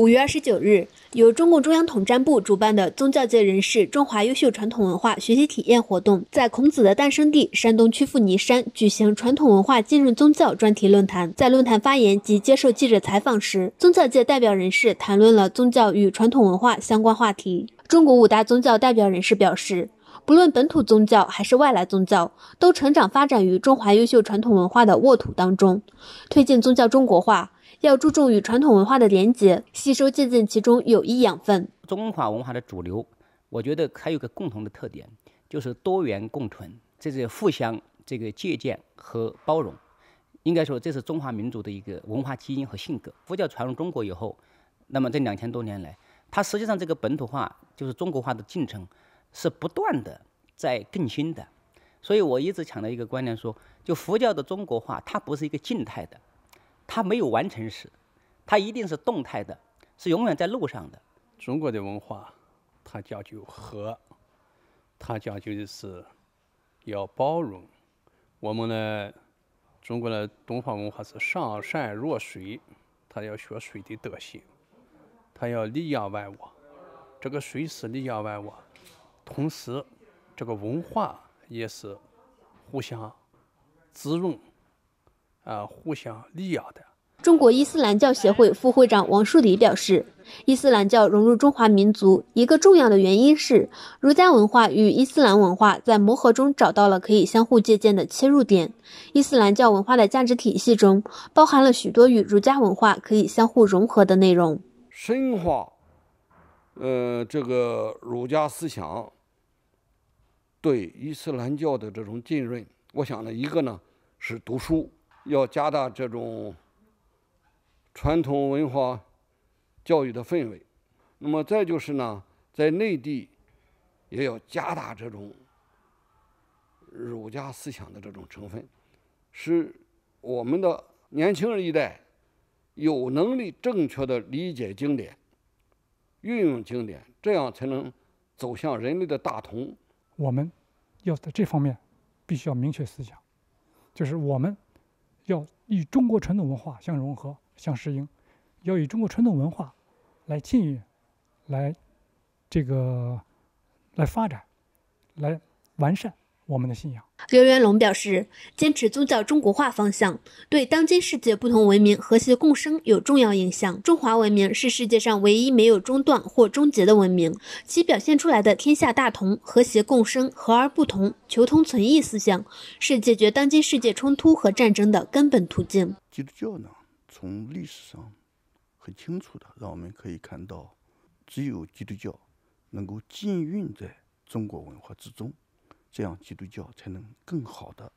五月二十九日，由中共中央统战部主办的宗教界人士中华优秀传统文化学习体验活动，在孔子的诞生地山东曲阜尼山举行传统文化浸润宗教专题论坛。在论坛发言及接受记者采访时，宗教界代表人士谈论了宗教与传统文化相关话题。中国五大宗教代表人士表示。不论本土宗教还是外来宗教，都成长发展于中华优秀传统文化的沃土当中。推进宗教中国化，要注重与传统文化的连结，吸收借鉴其中有益养分。中华文化的主流，我觉得还有个共同的特点，就是多元共存，这是互相这个借鉴和包容。应该说，这是中华民族的一个文化基因和性格。佛教传入中国以后，那么这两千多年来，它实际上这个本土化就是中国化的进程。是不断的在更新的，所以我一直强调一个观念说，就佛教的中国化，它不是一个静态的，它没有完成时，它一定是动态的，是永远在路上的。中国的文化，它讲究和，它讲究的是要包容。我们呢，中国的东方文化是上善若水，它要学水的德性，它要利养万物。这个水是利养万物。同时，这个文化也是互相滋润，啊，互相利养的。中国伊斯兰教协会副会长王树理表示，伊斯兰教融入中华民族一个重要的原因是，儒家文化与伊斯兰文化在磨合中找到了可以相互借鉴的切入点。伊斯兰教文化的价值体系中包含了许多与儒家文化可以相互融合的内容，深化，呃，这个儒家思想。对伊斯兰教的这种浸润，我想呢，一个呢是读书，要加大这种传统文化教育的氛围；那么再就是呢，在内地也要加大这种儒家思想的这种成分，使我们的年轻人一代有能力正确的理解经典、运用经典，这样才能走向人类的大同。我们要在这方面必须要明确思想，就是我们要与中国传统文化相融合、相适应，要与中国传统文化来进，来这个来发展、来完善。我们的信仰，刘元龙表示，坚持宗教中国化方向，对当今世界不同文明和谐共生有重要影响。中华文明是世界上唯一没有中断或终结的文明，其表现出来的天下大同、和谐共生、和而不同、求同存异思想，是解决当今世界冲突和战争的根本途径。基督教呢，从历史上很清楚的，让我们可以看到，只有基督教能够浸润在中国文化之中。这样，基督教才能更好的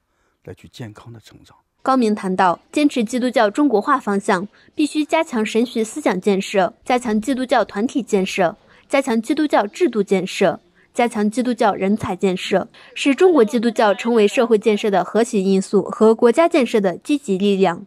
来去健康的成长。高明谈到，坚持基督教中国化方向，必须加强神学思想建设，加强基督教团体建设，加强基督教制度建设，加强基督教人才建设，使中国基督教成为社会建设的核心因素和国家建设的积极力量。